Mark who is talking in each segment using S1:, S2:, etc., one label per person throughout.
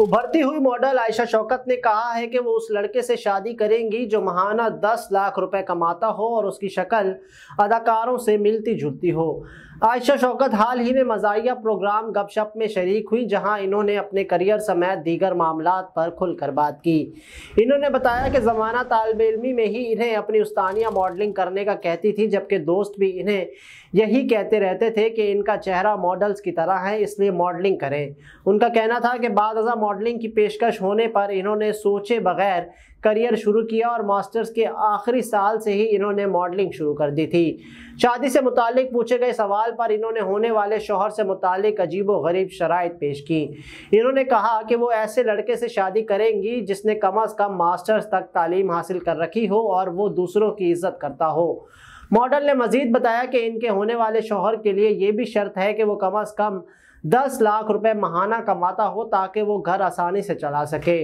S1: उभरती तो हुई मॉडल आयशा शौकत ने कहा है कि वो उस लड़के से शादी करेंगी जो महाना दस लाख रुपए कमाता हो और उसकी शक्ल अदाकारों से मिलती जुलती हो आयशा शौकत हाल ही में मजाया प्रोग्राम गपशप में शरीक हुई जहां इन्होंने अपने करियर समेत दीगर मामला पर खुलकर बात की इन्होंने बताया कि ज़माना तालब इलमी में ही इन्हें अपनी उस्तानिया मॉडलिंग करने का कहती थी जबकि दोस्त भी इन्हें यही कहते रहते थे कि इनका चेहरा मॉडल्स की तरह है इसलिए मॉडलिंग करें उनका कहना था कि बाद मॉडलिंग की पेशकश होने पर इन्होंने सोचे बगैर करियर शुरू किया और मास्टर्स के आखिरी साल से ही इन्होंने मॉडलिंग शुरू कर दी थी शादी से मुतालिक पूछे गए सवाल पर इन्होंने होने वाले शोहर से मुतालिक अजीब व गरीब शराइ पेश की इन्होंने कहा कि वो ऐसे लड़के से शादी करेंगी जिसने कम अज़ कम मास्टर्स तक तालीम हासिल कर रखी हो और वो दूसरों की इज्जत करता हो मॉडल ने मजीद बताया कि इनके होने वाले शोहर के लिए ये भी शर्त है कि वो कम अज़ कम दस लाख रुपए महाना कमाता हो ताकि वो घर आसानी से चला सके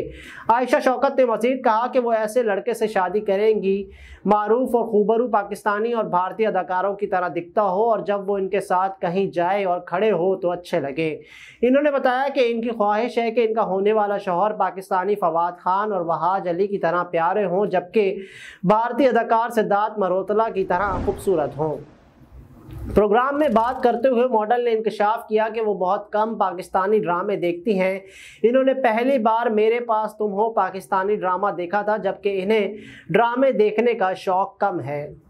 S1: आयशा शौकत ने मजीद कहा कि वो ऐसे लड़के से शादी करेंगी मरूफ और खूबरू पाकिस्तानी और भारतीय अदाकारों की तरह दिखता हो और जब वो इनके साथ कहीं जाए और खड़े हो तो अच्छे लगे इन्होंने बताया कि इनकी ख्वाहिश है कि इनका होने वाला शोहर पाकिस्तानी फवाद खान और वहाज अली की तरह प्यारे हों जबकि भारतीय अदाकार सिद्धार्थ मरोतला की तरह खूबसूरत हों प्रोग्राम में बात करते हुए मॉडल ने इंकशाफ किया कि वो बहुत कम पाकिस्तानी ड्रामे देखती हैं इन्होंने पहली बार मेरे पास तुम हो पाकिस्तानी ड्रामा देखा था जबकि इन्हें ड्रामे देखने का शौक़ कम है